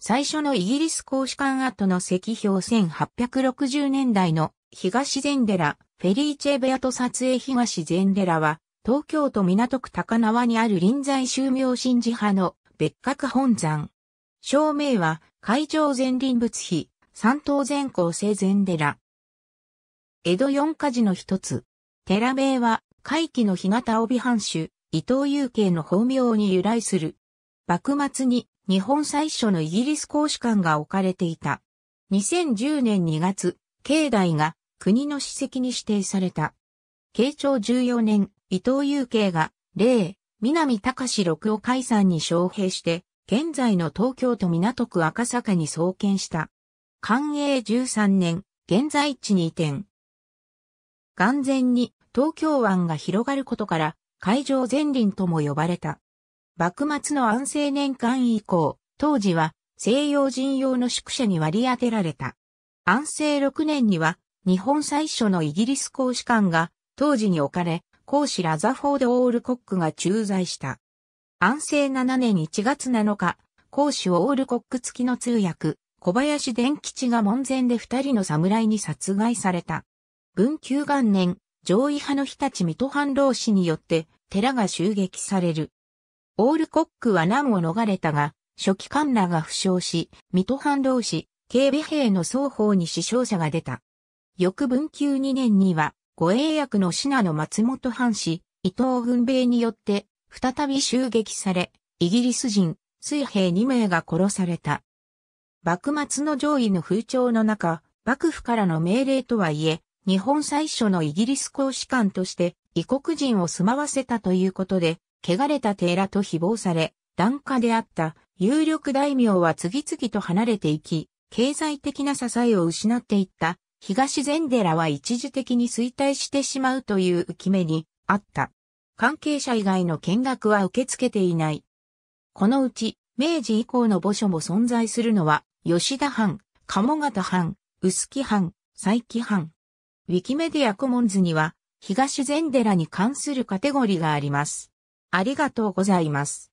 最初のイギリス公使館跡の石標1860年代の東禅寺、フェリーチェベアと撮影東禅寺は、東京都港区高輪にある臨済宗明神寺派の別格本山。照明は、海上禅臨物碑、三島禅高生禅寺。江戸四家寺の一つ。寺名は、会期の日形帯藩主、伊藤祐慶の法名に由来する。幕末に日本最初のイギリス公使館が置かれていた。2010年2月、境内が国の史跡に指定された。慶長14年、伊藤祐慶が、例、南隆史六を解散に招聘して、現在の東京都港区赤坂に創建した。寛永13年、現在地に移転。眼前に東京湾が広がることから、海上前輪とも呼ばれた。幕末の安政年間以降、当時は西洋人用の宿舎に割り当てられた。安政6年には、日本最初のイギリス公使館が当時に置かれ、公使ラザフォード・オールコックが駐在した。安政7年1月7日、公使オールコック付きの通訳、小林伝吉が門前で二人の侍に殺害された。文久元年、上位派の日立水戸藩老子によって寺が襲撃される。オールコックは難を逃れたが、初期官らが負傷し、水戸藩同士、警備兵の双方に死傷者が出た。翌文久2年には、護衛役の信の松本藩士、伊藤軍兵によって、再び襲撃され、イギリス人、水兵2名が殺された。幕末の上位の風潮の中、幕府からの命令とはいえ、日本最初のイギリス公使館として、異国人を住まわせたということで、汚れたテーラと誹謗され、檀家であった有力大名は次々と離れていき、経済的な支えを失っていった東禅寺は一時的に衰退してしまうという浮き目にあった。関係者以外の見学は受け付けていない。このうち、明治以降の墓所も存在するのは、吉田藩、鴨方藩、臼木藩、佐伯藩。ウィキメディアコモンズには、東禅寺に関するカテゴリーがあります。ありがとうございます。